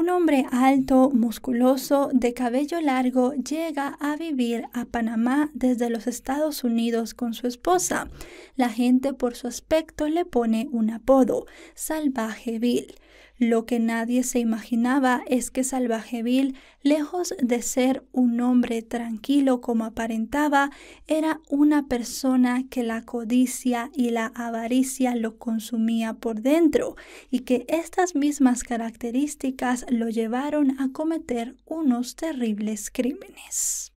Un hombre alto, musculoso, de cabello largo, llega a vivir a Panamá desde los Estados Unidos con su esposa. La gente por su aspecto le pone un apodo, Salvaje Bill. Lo que nadie se imaginaba es que Salvaje Bill, lejos de ser un hombre tranquilo como aparentaba, era una persona que la codicia y la avaricia lo consumía por dentro y que estas mismas características lo llevaron a cometer unos terribles crímenes.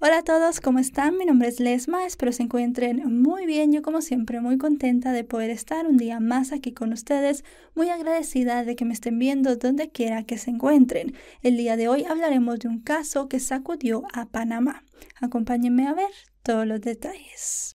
Hola a todos, ¿cómo están? Mi nombre es Lesma, espero se encuentren muy bien. Yo como siempre muy contenta de poder estar un día más aquí con ustedes, muy agradecida de que me estén viendo donde quiera que se encuentren. El día de hoy hablaremos de un caso que sacudió a Panamá. Acompáñenme a ver todos los detalles.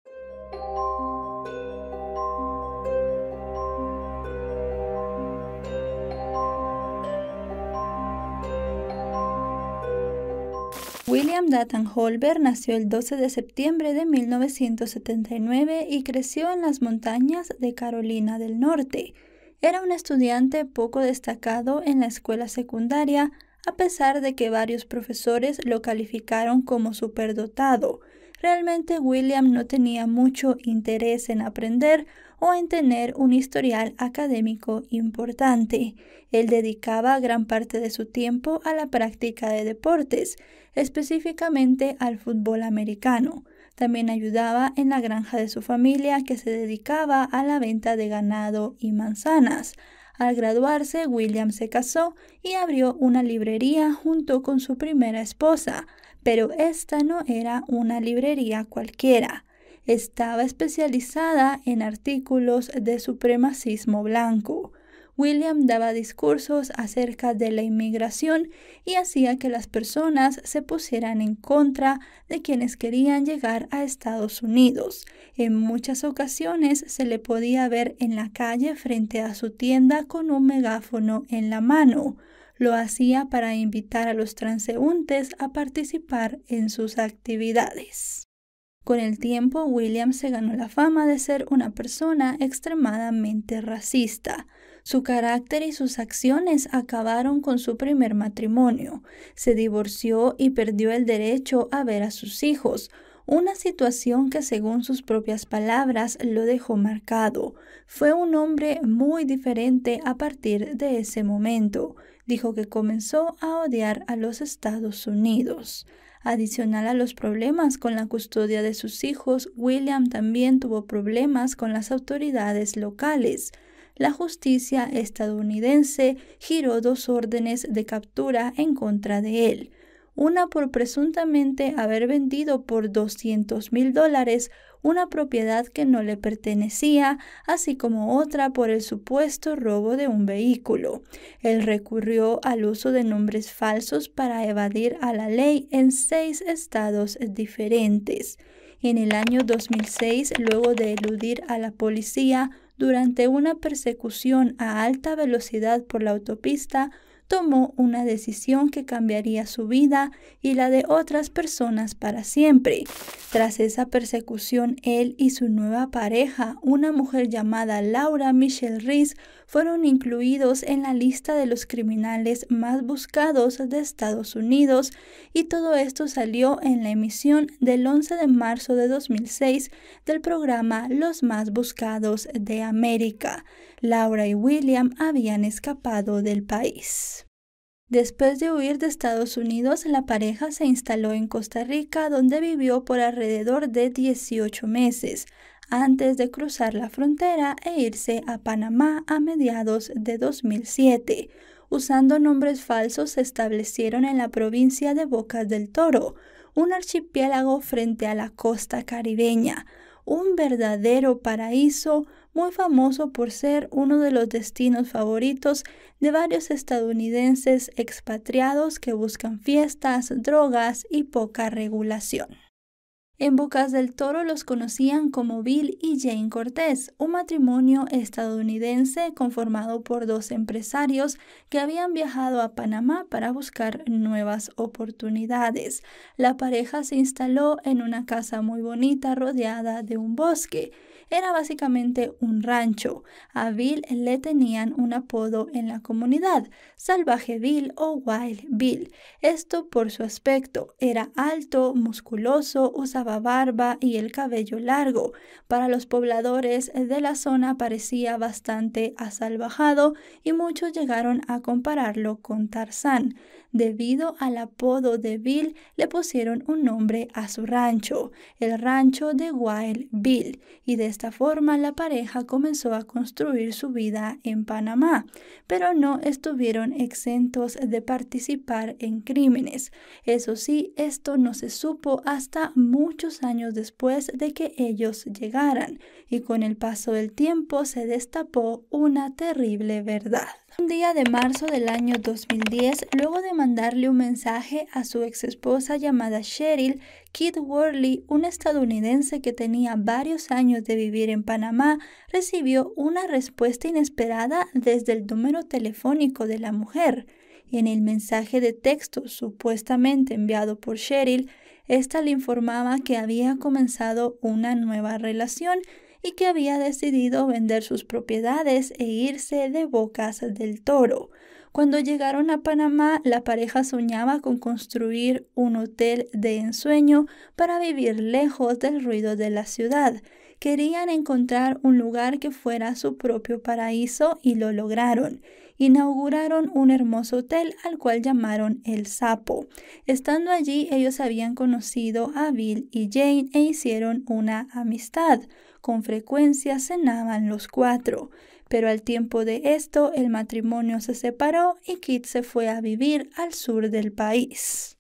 William Dathan Holber nació el 12 de septiembre de 1979 y creció en las montañas de Carolina del Norte. Era un estudiante poco destacado en la escuela secundaria, a pesar de que varios profesores lo calificaron como superdotado. Realmente William no tenía mucho interés en aprender o en tener un historial académico importante. Él dedicaba gran parte de su tiempo a la práctica de deportes, específicamente al fútbol americano. También ayudaba en la granja de su familia que se dedicaba a la venta de ganado y manzanas. Al graduarse, William se casó y abrió una librería junto con su primera esposa, pero esta no era una librería cualquiera. Estaba especializada en artículos de supremacismo blanco. William daba discursos acerca de la inmigración y hacía que las personas se pusieran en contra de quienes querían llegar a Estados Unidos. En muchas ocasiones se le podía ver en la calle frente a su tienda con un megáfono en la mano. Lo hacía para invitar a los transeúntes a participar en sus actividades. Con el tiempo, William se ganó la fama de ser una persona extremadamente racista. Su carácter y sus acciones acabaron con su primer matrimonio. Se divorció y perdió el derecho a ver a sus hijos, una situación que según sus propias palabras lo dejó marcado. Fue un hombre muy diferente a partir de ese momento. Dijo que comenzó a odiar a los Estados Unidos. Adicional a los problemas con la custodia de sus hijos, William también tuvo problemas con las autoridades locales la justicia estadounidense giró dos órdenes de captura en contra de él, una por presuntamente haber vendido por 200 mil dólares una propiedad que no le pertenecía, así como otra por el supuesto robo de un vehículo. Él recurrió al uso de nombres falsos para evadir a la ley en seis estados diferentes. En el año 2006, luego de eludir a la policía, durante una persecución a alta velocidad por la autopista tomó una decisión que cambiaría su vida y la de otras personas para siempre. Tras esa persecución, él y su nueva pareja, una mujer llamada Laura Michelle Reese, fueron incluidos en la lista de los criminales más buscados de Estados Unidos y todo esto salió en la emisión del 11 de marzo de 2006 del programa Los más buscados de América. Laura y William habían escapado del país. Después de huir de Estados Unidos, la pareja se instaló en Costa Rica, donde vivió por alrededor de 18 meses, antes de cruzar la frontera e irse a Panamá a mediados de 2007. Usando nombres falsos, se establecieron en la provincia de Bocas del Toro, un archipiélago frente a la costa caribeña, un verdadero paraíso muy famoso por ser uno de los destinos favoritos de varios estadounidenses expatriados que buscan fiestas, drogas y poca regulación. En Bocas del Toro los conocían como Bill y Jane Cortés, un matrimonio estadounidense conformado por dos empresarios que habían viajado a Panamá para buscar nuevas oportunidades. La pareja se instaló en una casa muy bonita rodeada de un bosque. Era básicamente un rancho. A Bill le tenían un apodo en la comunidad, Salvaje Bill o Wild Bill. Esto por su aspecto. Era alto, musculoso, usaba barba y el cabello largo. Para los pobladores de la zona parecía bastante asalvajado y muchos llegaron a compararlo con Tarzán debido al apodo de Bill, le pusieron un nombre a su rancho, el rancho de Wild Bill, y de esta forma la pareja comenzó a construir su vida en Panamá, pero no estuvieron exentos de participar en crímenes. Eso sí, esto no se supo hasta muchos años después de que ellos llegaran, y con el paso del tiempo se destapó una terrible verdad. Un día de marzo del año 2010, luego de mandarle un mensaje a su ex esposa llamada Cheryl, Kid Worley, un estadounidense que tenía varios años de vivir en Panamá, recibió una respuesta inesperada desde el número telefónico de la mujer. En el mensaje de texto supuestamente enviado por Cheryl, esta le informaba que había comenzado una nueva relación y que había decidido vender sus propiedades e irse de bocas del toro. Cuando llegaron a Panamá, la pareja soñaba con construir un hotel de ensueño para vivir lejos del ruido de la ciudad. Querían encontrar un lugar que fuera su propio paraíso y lo lograron. Inauguraron un hermoso hotel al cual llamaron El Sapo. Estando allí, ellos habían conocido a Bill y Jane e hicieron una amistad. Con frecuencia cenaban los cuatro, pero al tiempo de esto el matrimonio se separó y Kit se fue a vivir al sur del país.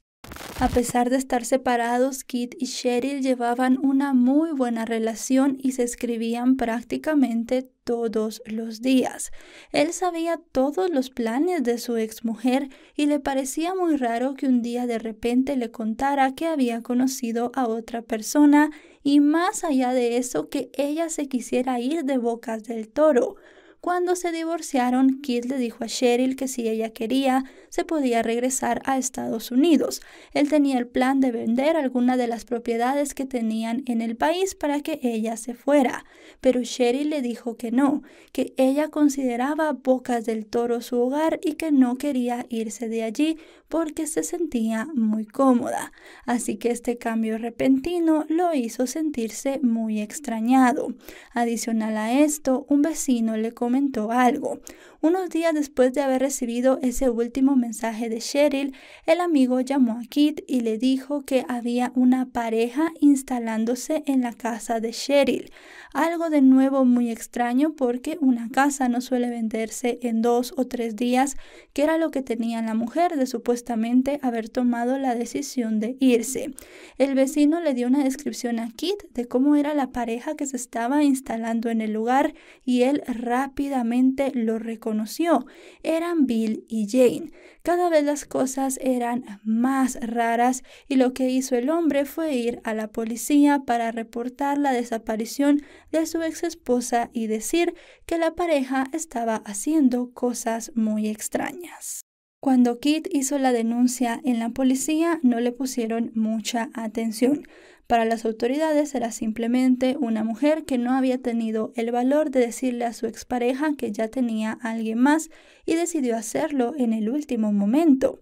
A pesar de estar separados, Kit y Cheryl llevaban una muy buena relación y se escribían prácticamente todos los días. Él sabía todos los planes de su exmujer y le parecía muy raro que un día de repente le contara que había conocido a otra persona y más allá de eso que ella se quisiera ir de bocas del toro. Cuando se divorciaron, Kit le dijo a Cheryl que si ella quería, se podía regresar a Estados Unidos. Él tenía el plan de vender alguna de las propiedades que tenían en el país para que ella se fuera, pero Cheryl le dijo que no, que ella consideraba Bocas del Toro su hogar y que no quería irse de allí porque se sentía muy cómoda. Así que este cambio repentino lo hizo sentirse muy extrañado. Adicional a esto, un vecino le momento algo, unos días después de haber recibido ese último mensaje de Cheryl, el amigo llamó a Kit y le dijo que había una pareja instalándose en la casa de Cheryl. Algo de nuevo muy extraño porque una casa no suele venderse en dos o tres días, que era lo que tenía la mujer de supuestamente haber tomado la decisión de irse. El vecino le dio una descripción a Kit de cómo era la pareja que se estaba instalando en el lugar y él rápidamente lo reconoció conoció. Eran Bill y Jane. Cada vez las cosas eran más raras y lo que hizo el hombre fue ir a la policía para reportar la desaparición de su ex esposa y decir que la pareja estaba haciendo cosas muy extrañas. Cuando Kit hizo la denuncia en la policía no le pusieron mucha atención. Para las autoridades era simplemente una mujer que no había tenido el valor de decirle a su expareja que ya tenía alguien más y decidió hacerlo en el último momento.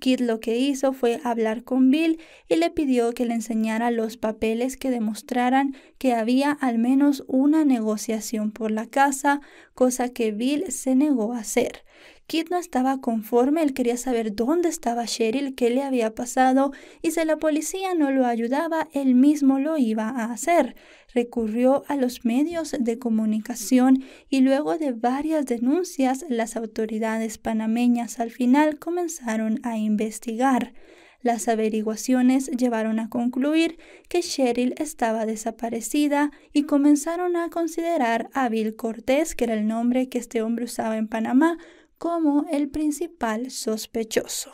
Kit lo que hizo fue hablar con Bill y le pidió que le enseñara los papeles que demostraran que había al menos una negociación por la casa, cosa que Bill se negó a hacer. Kit no estaba conforme, él quería saber dónde estaba Cheryl, qué le había pasado, y si la policía no lo ayudaba, él mismo lo iba a hacer. Recurrió a los medios de comunicación y luego de varias denuncias, las autoridades panameñas al final comenzaron a investigar. Las averiguaciones llevaron a concluir que Cheryl estaba desaparecida y comenzaron a considerar a Bill Cortés, que era el nombre que este hombre usaba en Panamá, como el principal sospechoso.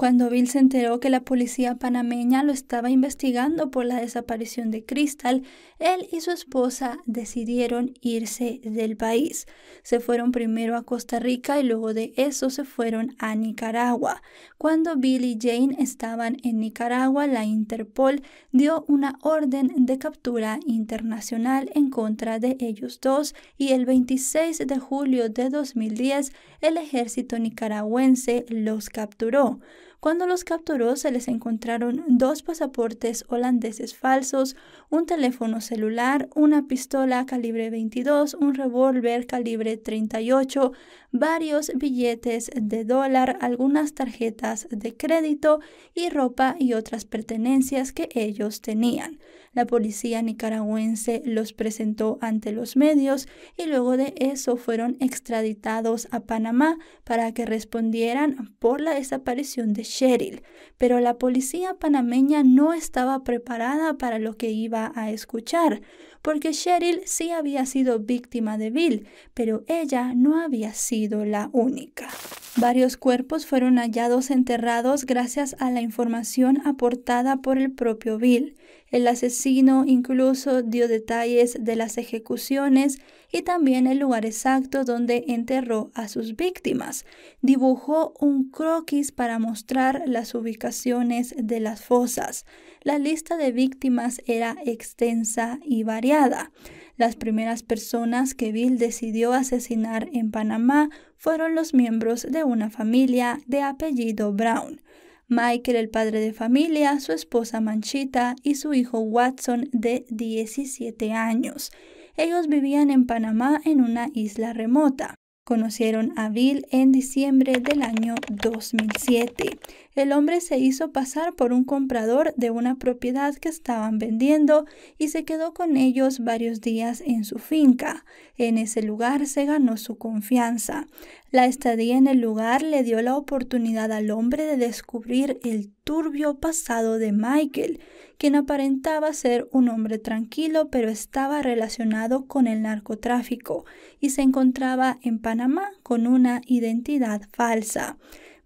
Cuando Bill se enteró que la policía panameña lo estaba investigando por la desaparición de Crystal, él y su esposa decidieron irse del país. Se fueron primero a Costa Rica y luego de eso se fueron a Nicaragua. Cuando Bill y Jane estaban en Nicaragua, la Interpol dio una orden de captura internacional en contra de ellos dos y el 26 de julio de 2010 el ejército nicaragüense los capturó. Cuando los capturó se les encontraron dos pasaportes holandeses falsos, un teléfono celular, una pistola calibre 22, un revólver calibre 38, varios billetes de dólar, algunas tarjetas de crédito y ropa y otras pertenencias que ellos tenían. La policía nicaragüense los presentó ante los medios y luego de eso fueron extraditados a Panamá para que respondieran por la desaparición de Cheryl, pero la policía panameña no estaba preparada para lo que iba a escuchar porque Cheryl sí había sido víctima de Bill, pero ella no había sido la única. Varios cuerpos fueron hallados enterrados gracias a la información aportada por el propio Bill. El asesino incluso dio detalles de las ejecuciones y también el lugar exacto donde enterró a sus víctimas. Dibujó un croquis para mostrar las ubicaciones de las fosas. La lista de víctimas era extensa y variada. Las primeras personas que Bill decidió asesinar en Panamá fueron los miembros de una familia de apellido Brown. Michael, el padre de familia, su esposa Manchita y su hijo Watson de 17 años. Ellos vivían en Panamá en una isla remota. Conocieron a Bill en diciembre del año 2007 el hombre se hizo pasar por un comprador de una propiedad que estaban vendiendo y se quedó con ellos varios días en su finca. En ese lugar se ganó su confianza. La estadía en el lugar le dio la oportunidad al hombre de descubrir el turbio pasado de Michael, quien aparentaba ser un hombre tranquilo pero estaba relacionado con el narcotráfico y se encontraba en Panamá con una identidad falsa.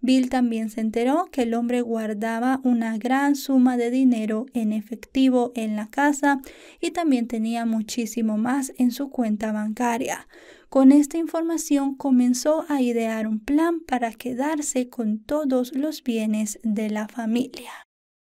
Bill también se enteró que el hombre guardaba una gran suma de dinero en efectivo en la casa y también tenía muchísimo más en su cuenta bancaria. Con esta información comenzó a idear un plan para quedarse con todos los bienes de la familia.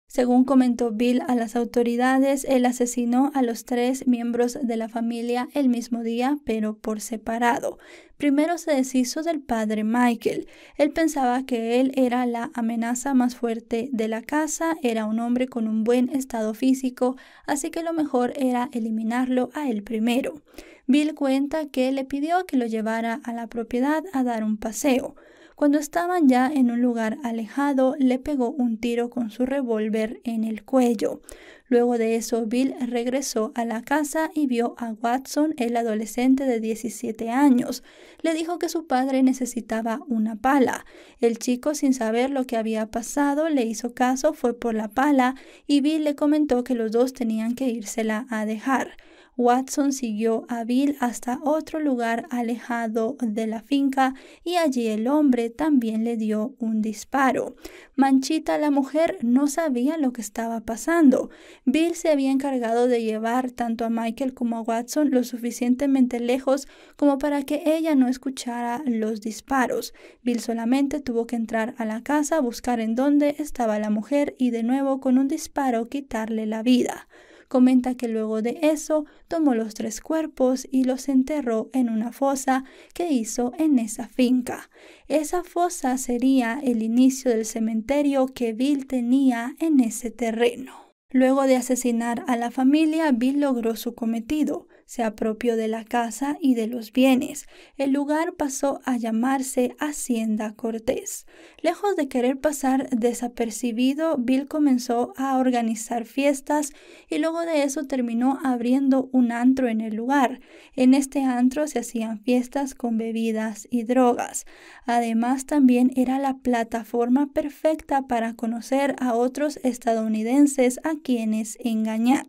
Según comentó Bill a las autoridades, él asesinó a los tres miembros de la familia el mismo día, pero por separado. Primero se deshizo del padre Michael. Él pensaba que él era la amenaza más fuerte de la casa, era un hombre con un buen estado físico, así que lo mejor era eliminarlo a él primero. Bill cuenta que le pidió que lo llevara a la propiedad a dar un paseo. Cuando estaban ya en un lugar alejado, le pegó un tiro con su revólver en el cuello. Luego de eso, Bill regresó a la casa y vio a Watson, el adolescente de 17 años. Le dijo que su padre necesitaba una pala. El chico, sin saber lo que había pasado, le hizo caso, fue por la pala y Bill le comentó que los dos tenían que írsela a dejar. Watson siguió a Bill hasta otro lugar alejado de la finca y allí el hombre también le dio un disparo. Manchita, la mujer, no sabía lo que estaba pasando. Bill se había encargado de llevar tanto a Michael como a Watson lo suficientemente lejos como para que ella no escuchara los disparos. Bill solamente tuvo que entrar a la casa, buscar en dónde estaba la mujer y de nuevo con un disparo quitarle la vida. Comenta que luego de eso tomó los tres cuerpos y los enterró en una fosa que hizo en esa finca. Esa fosa sería el inicio del cementerio que Bill tenía en ese terreno. Luego de asesinar a la familia, Bill logró su cometido se apropió de la casa y de los bienes. El lugar pasó a llamarse Hacienda Cortés. Lejos de querer pasar desapercibido, Bill comenzó a organizar fiestas y luego de eso terminó abriendo un antro en el lugar. En este antro se hacían fiestas con bebidas y drogas. Además, también era la plataforma perfecta para conocer a otros estadounidenses a quienes engañar.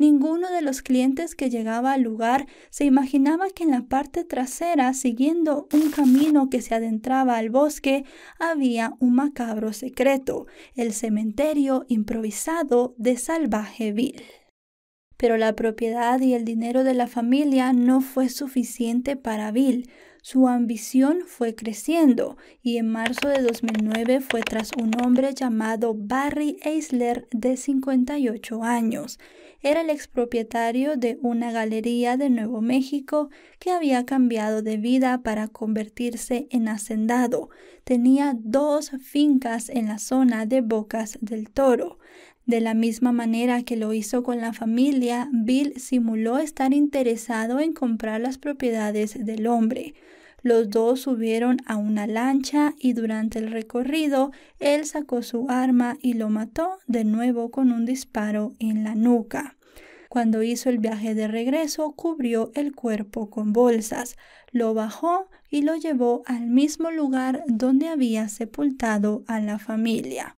Ninguno de los clientes que llegaba al lugar se imaginaba que en la parte trasera, siguiendo un camino que se adentraba al bosque, había un macabro secreto, el cementerio improvisado de salvaje Bill. pero la propiedad y el dinero de la familia no fue suficiente para Bill. Su ambición fue creciendo y en marzo de 2009 fue tras un hombre llamado Barry Eisler de 58 años. Era el expropietario de una galería de Nuevo México que había cambiado de vida para convertirse en hacendado. Tenía dos fincas en la zona de Bocas del Toro. De la misma manera que lo hizo con la familia, Bill simuló estar interesado en comprar las propiedades del hombre. Los dos subieron a una lancha y durante el recorrido él sacó su arma y lo mató de nuevo con un disparo en la nuca. Cuando hizo el viaje de regreso, cubrió el cuerpo con bolsas, lo bajó y lo llevó al mismo lugar donde había sepultado a la familia.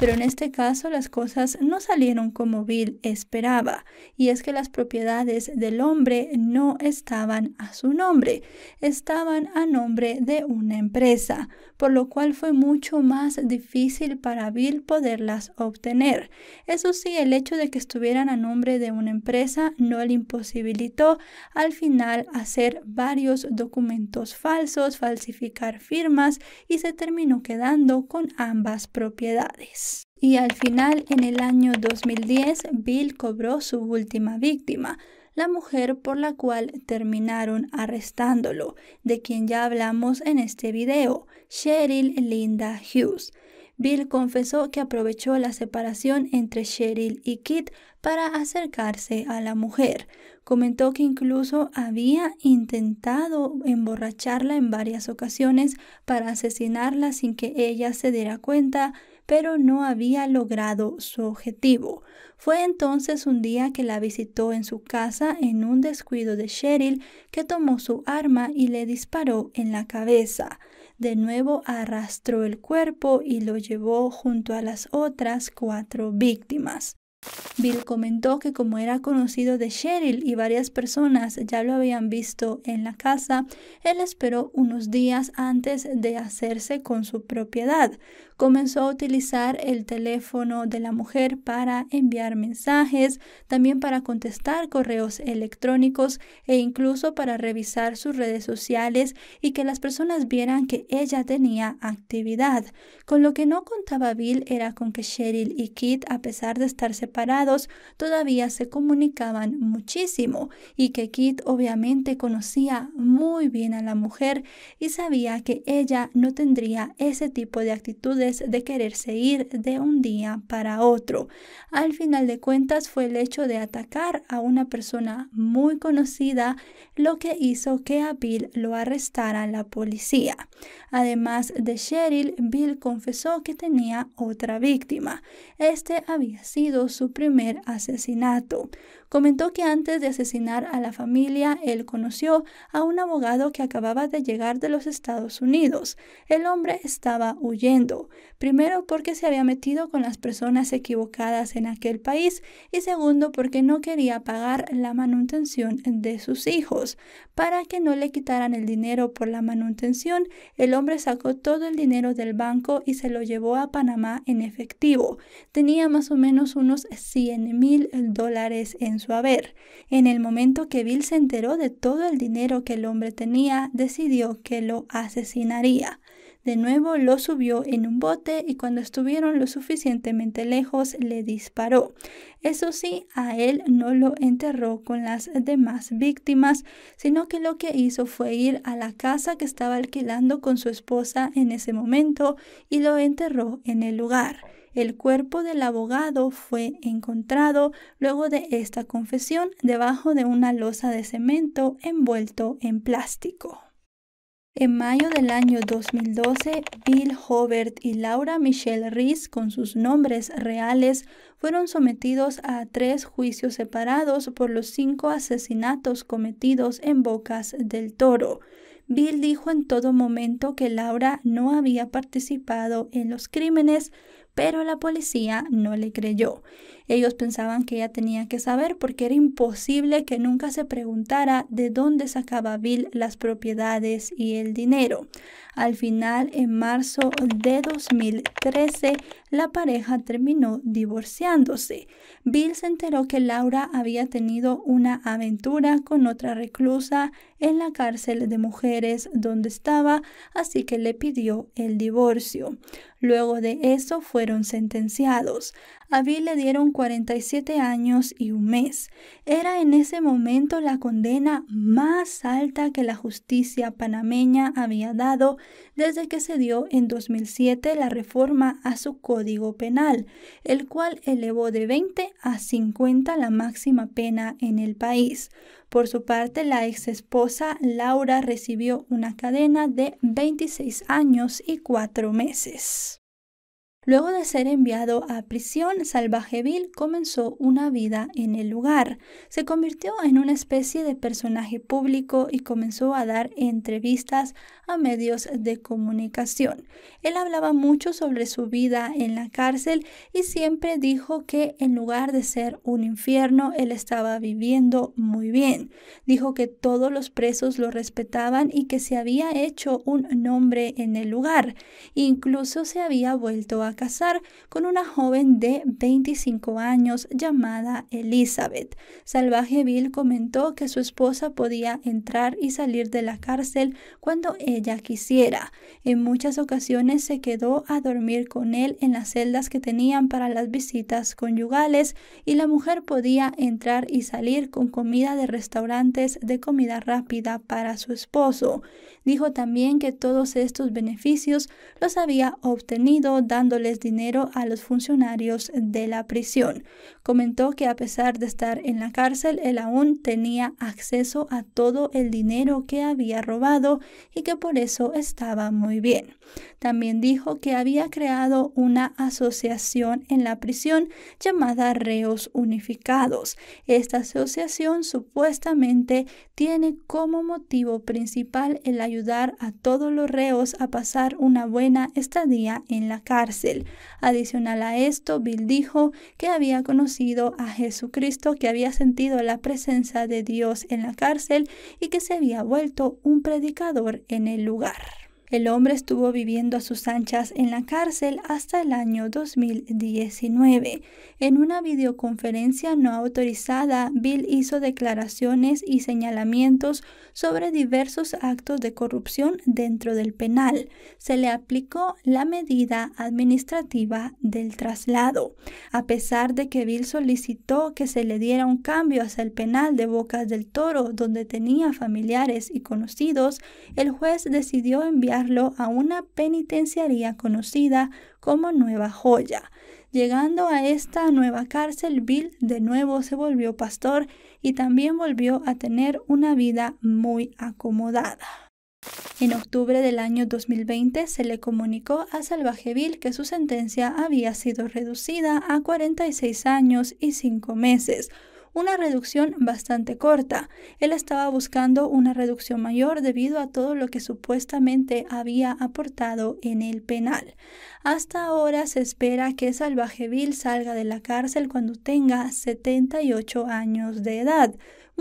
Pero en este caso las cosas no salieron como Bill esperaba, y es que las propiedades del hombre no estaban a su nombre, estaban a nombre de una empresa, por lo cual fue mucho más difícil para Bill poderlas obtener. Eso sí, el hecho de que estuvieran a nombre de una empresa no le imposibilitó al final hacer varios documentos falsos, falsificar firmas y se terminó quedando con ambas propiedades. Y al final, en el año 2010, Bill cobró su última víctima, la mujer por la cual terminaron arrestándolo, de quien ya hablamos en este video, Cheryl Linda Hughes. Bill confesó que aprovechó la separación entre Cheryl y Kit para acercarse a la mujer. Comentó que incluso había intentado emborracharla en varias ocasiones para asesinarla sin que ella se diera cuenta pero no había logrado su objetivo. Fue entonces un día que la visitó en su casa en un descuido de Cheryl, que tomó su arma y le disparó en la cabeza. De nuevo arrastró el cuerpo y lo llevó junto a las otras cuatro víctimas. Bill comentó que como era conocido de Cheryl y varias personas ya lo habían visto en la casa, él esperó unos días antes de hacerse con su propiedad comenzó a utilizar el teléfono de la mujer para enviar mensajes, también para contestar correos electrónicos e incluso para revisar sus redes sociales y que las personas vieran que ella tenía actividad. Con lo que no contaba Bill era con que Cheryl y Kit, a pesar de estar separados, todavía se comunicaban muchísimo y que Kit obviamente conocía muy bien a la mujer y sabía que ella no tendría ese tipo de actitudes de quererse ir de un día para otro. Al final de cuentas fue el hecho de atacar a una persona muy conocida lo que hizo que a Bill lo arrestara la policía. Además de Cheryl, Bill confesó que tenía otra víctima. Este había sido su primer asesinato. Comentó que antes de asesinar a la familia, él conoció a un abogado que acababa de llegar de los Estados Unidos. El hombre estaba huyendo, primero porque se había metido con las personas equivocadas en aquel país y segundo porque no quería pagar la manutención de sus hijos. Para que no le quitaran el dinero por la manutención, el hombre sacó todo el dinero del banco y se lo llevó a Panamá en efectivo. Tenía más o menos unos 100 mil dólares en a haber. En el momento que Bill se enteró de todo el dinero que el hombre tenía, decidió que lo asesinaría. De nuevo lo subió en un bote y cuando estuvieron lo suficientemente lejos le disparó. Eso sí, a él no lo enterró con las demás víctimas, sino que lo que hizo fue ir a la casa que estaba alquilando con su esposa en ese momento y lo enterró en el lugar. El cuerpo del abogado fue encontrado luego de esta confesión debajo de una losa de cemento envuelto en plástico. En mayo del año 2012, Bill Hobert y Laura Michelle Reese, con sus nombres reales, fueron sometidos a tres juicios separados por los cinco asesinatos cometidos en Bocas del Toro. Bill dijo en todo momento que Laura no había participado en los crímenes, pero la policía no le creyó ellos pensaban que ella tenía que saber porque era imposible que nunca se preguntara de dónde sacaba Bill las propiedades y el dinero. Al final, en marzo de 2013, la pareja terminó divorciándose. Bill se enteró que Laura había tenido una aventura con otra reclusa en la cárcel de mujeres donde estaba, así que le pidió el divorcio. Luego de eso fueron sentenciados. A Bill le dieron 47 años y un mes. Era en ese momento la condena más alta que la justicia panameña había dado desde que se dio en 2007 la reforma a su código penal, el cual elevó de 20 a 50 la máxima pena en el país. Por su parte, la ex esposa Laura recibió una cadena de 26 años y cuatro meses. Luego de ser enviado a prisión, Bill comenzó una vida en el lugar. Se convirtió en una especie de personaje público y comenzó a dar entrevistas a medios de comunicación. Él hablaba mucho sobre su vida en la cárcel y siempre dijo que en lugar de ser un infierno, él estaba viviendo muy bien. Dijo que todos los presos lo respetaban y que se había hecho un nombre en el lugar. Incluso se había vuelto a casar con una joven de 25 años llamada Elizabeth. Salvaje Bill comentó que su esposa podía entrar y salir de la cárcel cuando ella quisiera. En muchas ocasiones se quedó a dormir con él en las celdas que tenían para las visitas conyugales y la mujer podía entrar y salir con comida de restaurantes de comida rápida para su esposo. Dijo también que todos estos beneficios los había obtenido dándoles dinero a los funcionarios de la prisión. Comentó que a pesar de estar en la cárcel, él aún tenía acceso a todo el dinero que había robado y que por eso estaba muy bien. También dijo que había creado una asociación en la prisión llamada Reos Unificados. Esta asociación supuestamente tiene como motivo principal el ayudar a todos los reos a pasar una buena estadía en la cárcel. Adicional a esto, Bill dijo que había conocido a Jesucristo, que había sentido la presencia de Dios en la cárcel y que se había vuelto un predicador en el lugar. El hombre estuvo viviendo a sus anchas en la cárcel hasta el año 2019. En una videoconferencia no autorizada, Bill hizo declaraciones y señalamientos sobre diversos actos de corrupción dentro del penal. Se le aplicó la medida administrativa del traslado. A pesar de que Bill solicitó que se le diera un cambio hacia el penal de Bocas del Toro, donde tenía familiares y conocidos, el juez decidió enviar a una penitenciaría conocida como Nueva Joya. Llegando a esta nueva cárcel, Bill de nuevo se volvió pastor y también volvió a tener una vida muy acomodada. En octubre del año 2020 se le comunicó a Salvaje Bill que su sentencia había sido reducida a 46 años y 5 meses, una reducción bastante corta. Él estaba buscando una reducción mayor debido a todo lo que supuestamente había aportado en el penal. Hasta ahora se espera que Salvaje Bill salga de la cárcel cuando tenga 78 años de edad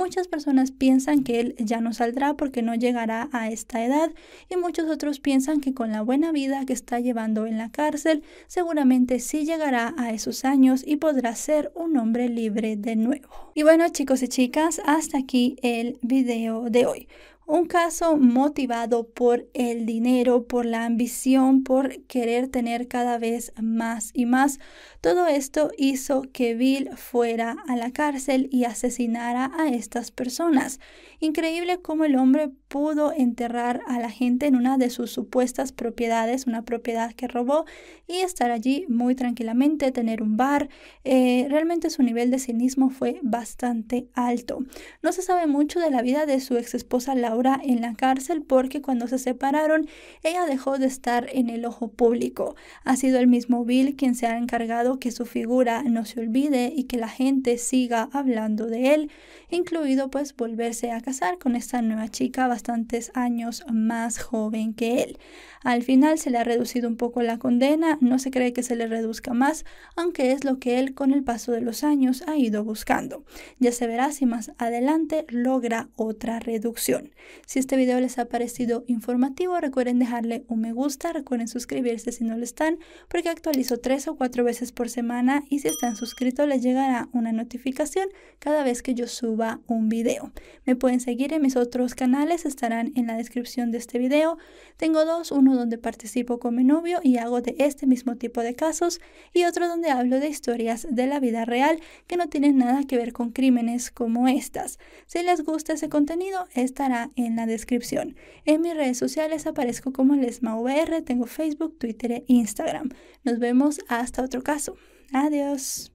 Muchas personas piensan que él ya no saldrá porque no llegará a esta edad y muchos otros piensan que con la buena vida que está llevando en la cárcel, seguramente sí llegará a esos años y podrá ser un hombre libre de nuevo. Y bueno chicos y chicas, hasta aquí el video de hoy un caso motivado por el dinero, por la ambición, por querer tener cada vez más y más, todo esto hizo que Bill fuera a la cárcel y asesinara a estas personas. Increíble cómo el hombre pudo enterrar a la gente en una de sus supuestas propiedades, una propiedad que robó, y estar allí muy tranquilamente, tener un bar. Eh, realmente su nivel de cinismo fue bastante alto. No se sabe mucho de la vida de su ex esposa Laura en la cárcel porque cuando se separaron, ella dejó de estar en el ojo público. Ha sido el mismo Bill quien se ha encargado que su figura no se olvide y que la gente siga hablando de él, incluido pues volverse a casar con esta nueva chica bastantes años más joven que él. Al final se le ha reducido un poco la condena, no se cree que se le reduzca más, aunque es lo que él con el paso de los años ha ido buscando. Ya se verá si más adelante logra otra reducción. Si este video les ha parecido informativo, recuerden dejarle un me gusta, recuerden suscribirse si no lo están, porque actualizo tres o cuatro veces por semana y si están suscritos les llegará una notificación cada vez que yo suba un video. Me pueden seguir en mis otros canales, estarán en la descripción de este video. Tengo dos, uno donde participo con mi novio y hago de este mismo tipo de casos y otro donde hablo de historias de la vida real que no tienen nada que ver con crímenes como estas. Si les gusta ese contenido estará en la descripción. En mis redes sociales aparezco como Lesma tengo Facebook, Twitter e Instagram. Nos vemos hasta otro caso. Adiós.